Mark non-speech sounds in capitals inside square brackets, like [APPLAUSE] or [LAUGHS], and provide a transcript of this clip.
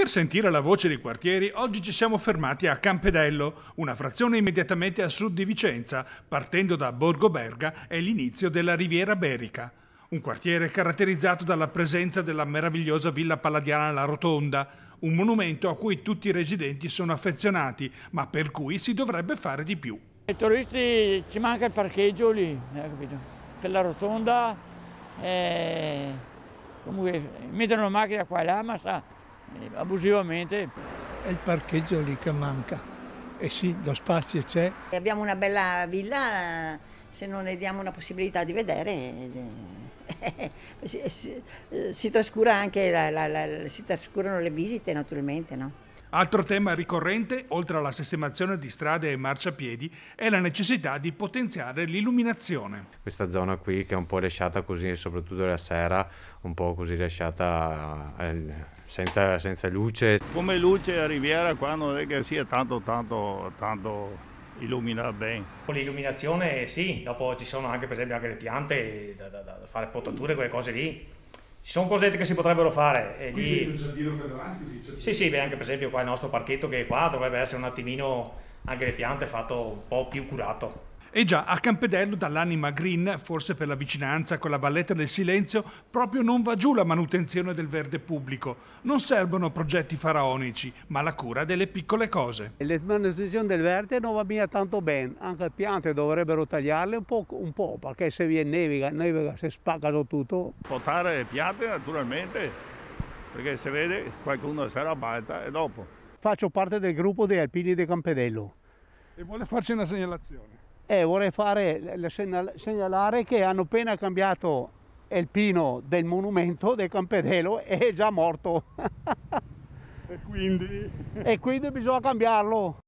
Per sentire la voce dei quartieri, oggi ci siamo fermati a Campedello, una frazione immediatamente a sud di Vicenza, partendo da Borgo Berga e l'inizio della Riviera Berica. Un quartiere caratterizzato dalla presenza della meravigliosa Villa Palladiana La Rotonda, un monumento a cui tutti i residenti sono affezionati, ma per cui si dovrebbe fare di più. I turisti ci manca il parcheggio lì, eh, per la rotonda, eh, comunque mettono macchina qua e là, ma sa, eh, abusivamente. È il parcheggio lì che manca. E eh sì, lo spazio c'è. Abbiamo una bella villa, se non ne diamo una possibilità di vedere, eh, [LAUGHS] si, si, si, trascura anche la, la, la, si trascurano le visite naturalmente, no? Altro tema ricorrente, oltre alla sistemazione di strade e marciapiedi, è la necessità di potenziare l'illuminazione. Questa zona qui che è un po' lasciata così, soprattutto la sera, un po' così lasciata eh, senza, senza luce. Come luce a Riviera qua non è che sia tanto tanto tanto illumina bene. Con l'illuminazione sì, dopo ci sono anche per esempio anche le piante da, da, da fare potature, quelle cose lì ci sono cose che si potrebbero fare. E Quindi lì... il giardino qua davanti dice... Sì, sì, beh, anche per esempio qua il nostro parchetto che è qua dovrebbe essere un attimino anche le piante fatto un po' più curato. E già, a Campedello dall'anima green, forse per la vicinanza con la valletta del silenzio, proprio non va giù la manutenzione del verde pubblico. Non servono progetti faraonici, ma la cura delle piccole cose. La manutenzione del verde non va mica tanto bene, anche le piante dovrebbero tagliarle un po', un po', perché se vi nevica, nevica si spaccano tutto. Potare le piante naturalmente, perché se vede qualcuno si arrabatta e dopo. Faccio parte del gruppo dei alpini di Campedello. E vuole farci una segnalazione? E vorrei fare, segnalare che hanno appena cambiato il pino del monumento del Campedelo e è già morto. e, quindi? e quindi bisogna cambiarlo.